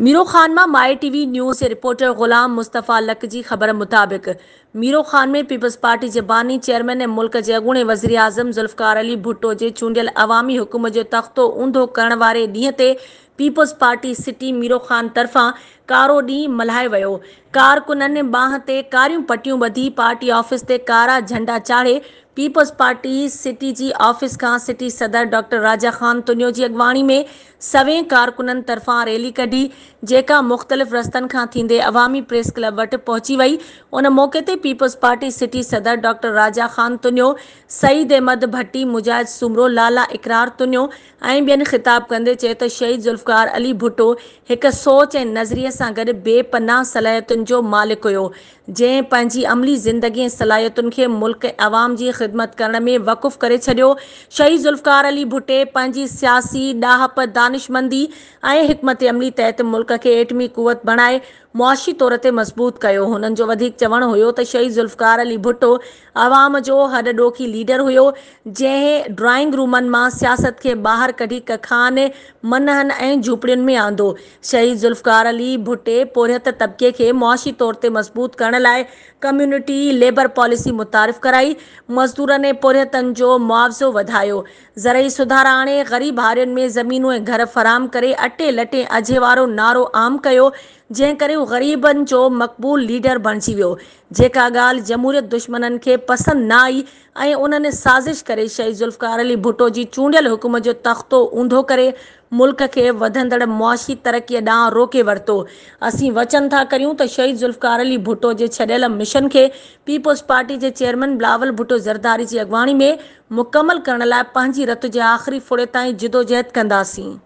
Miro Khan मां माए TV news जे रिपोटर ग़ुलाम मुस्तफ़ा लक जी ख़बर मुताबिक़ मीरो ख़ान में पीपल्स पार्टी जे बानी चेयरमैन ऐं मुल्क जे अॻूणे आज़म ज़ुल्फकार अली भुट्टो जे चूंडियल अवामी हुकुम जो तख़्तो ऊंधो करण वारे ॾींहं ते Peoples Party city Miro Khan तरफ़ां कारो ॾींहुं मल्हाए वियो कारकुननि बांह ते कारियूं पटियूं ॿधी पार्टी ऑफिस ते कारा झंडा चाढ़े पीपल्स पार्टी सिटी जी ऑफ़िस खां सिटी सदर डॉक्टर राजा ख़ान तुनियो जी अॻुवाणी में सवें कारकुननि तरफ़ां रैली कढी जेका मुख़्तलिफ़ रस्तनि खां थींदे अवामी प्रेस क्लब वटि पहुची वई उन मौक़े ते पीपल्स पार्टी सिटी सदर डॉक्टर राजा ख़ान तुनियो सईद अहमद भट्टी मुजाहिद सुमरो लाला इकरार तुनियो ऐं ॿियनि ख़िताब कंदे चए त शहीद ज़ुल्फ़ शिल्पकार अली भुटो एक सोच ए नज़रिए से गड बेपनाह सलाहियतुनि जो मालिक हुयो जंहिं पंहिंजी अमली ज़िंदगी ऐं के मुल्क अवाम की ख़िदमत करण में वक़ुफ़ करे छॾियो शहीद ज़ुल्फ़कार अली भुट्टे पंहिंजी सियासी डाहप दानिशमंदी ऐं हिकमत अमली तहत मुल्क के एटमी कुवत बणाए मुआशी तौर ते मज़बूत कयो हुननि जो वधीक चवणु हुयो त शहीद ज़ुल्फकार अली भुटो आवाम जो हॾ ॾोखी लीडर हुयो जंहिं ड्राइंग रूमनि मां सियासत खे ॿाहिरि कढी कखान मनहन ऐं झूपड़ियुनि में आंदो शहीद ज़ुल्फकार अली भुट्टे पोरियत तबिके खे मुआशी तौर ते मज़बूत करण लाइ कम्युनिटी लेबर पॉलिसी मुतारिफ़ कराई मज़दूरनि ऐं पोरियतनि जो मुआवज़ो वधायो ज़रई सुधार आणे ग़रीब हारियुनि में ज़मीनूं ऐं घर फराम करे अटे लटे अझे वारो नारो आम कयो जंहिं करे हू ग़रीबनि जो मक़बूल लीडर बणिजी वियो जेका ॻाल्हि जमूरियत दुश्मननि खे पसंदि न आई ऐं उन्हनि साज़िश करे शहीद जुल्फार अली भुटो जी चूंडियल हुकुम जो तख़्तो ऊंधो करे मुल्क खे वधंदड़ मुआशी तरक़ीअ ॾांहुं रोके वरितो असीं वचन था करियूं त शहीद जुल्फार अली भुटो जे छॾियल मिशन खे पीपल्स पार्टी जे चेयरमैन बिलावल भुटो ज़रदारी जी अॻवाणी में मुकमल करण लाइ पंहिंजी रत जे आख़िरी फुड़े ताईं जिदोजहद कंदासीं